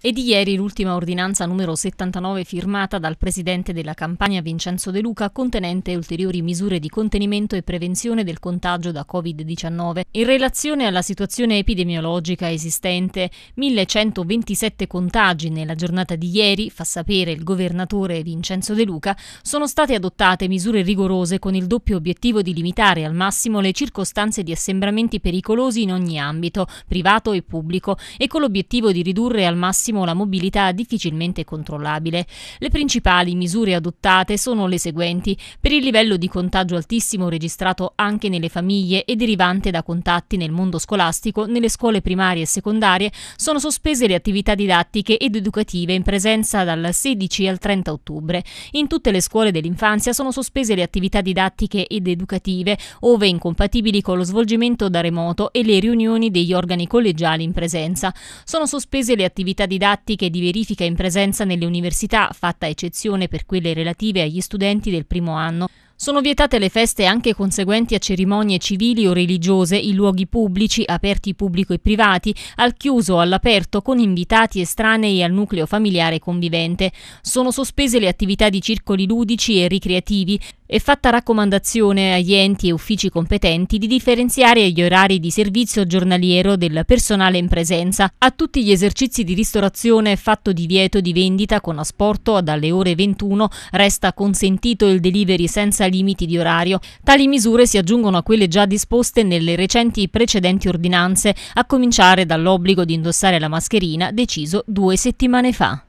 E di ieri l'ultima ordinanza numero 79 firmata dal presidente della campagna Vincenzo De Luca contenente ulteriori misure di contenimento e prevenzione del contagio da Covid-19. In relazione alla situazione epidemiologica esistente, 1127 contagi nella giornata di ieri, fa sapere il governatore Vincenzo De Luca, sono state adottate misure rigorose con il doppio obiettivo di limitare al massimo le circostanze di assembramenti pericolosi in ogni ambito, privato e pubblico, e con l'obiettivo di ridurre al massimo massimo la mobilità difficilmente controllabile. Le principali misure adottate sono le seguenti. Per il livello di contagio altissimo registrato anche nelle famiglie e derivante da contatti nel mondo scolastico, nelle scuole primarie e secondarie sono sospese le attività didattiche ed educative in presenza dal 16 al 30 ottobre. In tutte le scuole dell'infanzia sono sospese le attività didattiche ed educative, ove incompatibili con lo svolgimento da remoto e le riunioni degli organi collegiali in presenza. Sono sospese le attività didattiche didattiche di verifica in presenza nelle università, fatta eccezione per quelle relative agli studenti del primo anno, sono vietate le feste anche conseguenti a cerimonie civili o religiose in luoghi pubblici, aperti pubblico e privati, al chiuso o all'aperto con invitati estranei al nucleo familiare convivente. Sono sospese le attività di circoli ludici e ricreativi, è fatta raccomandazione agli enti e uffici competenti di differenziare gli orari di servizio giornaliero del personale in presenza. A tutti gli esercizi di ristorazione è fatto divieto di vendita con asporto dalle ore 21, resta consentito il delivery senza limiti di orario. Tali misure si aggiungono a quelle già disposte nelle recenti precedenti ordinanze, a cominciare dall'obbligo di indossare la mascherina deciso due settimane fa.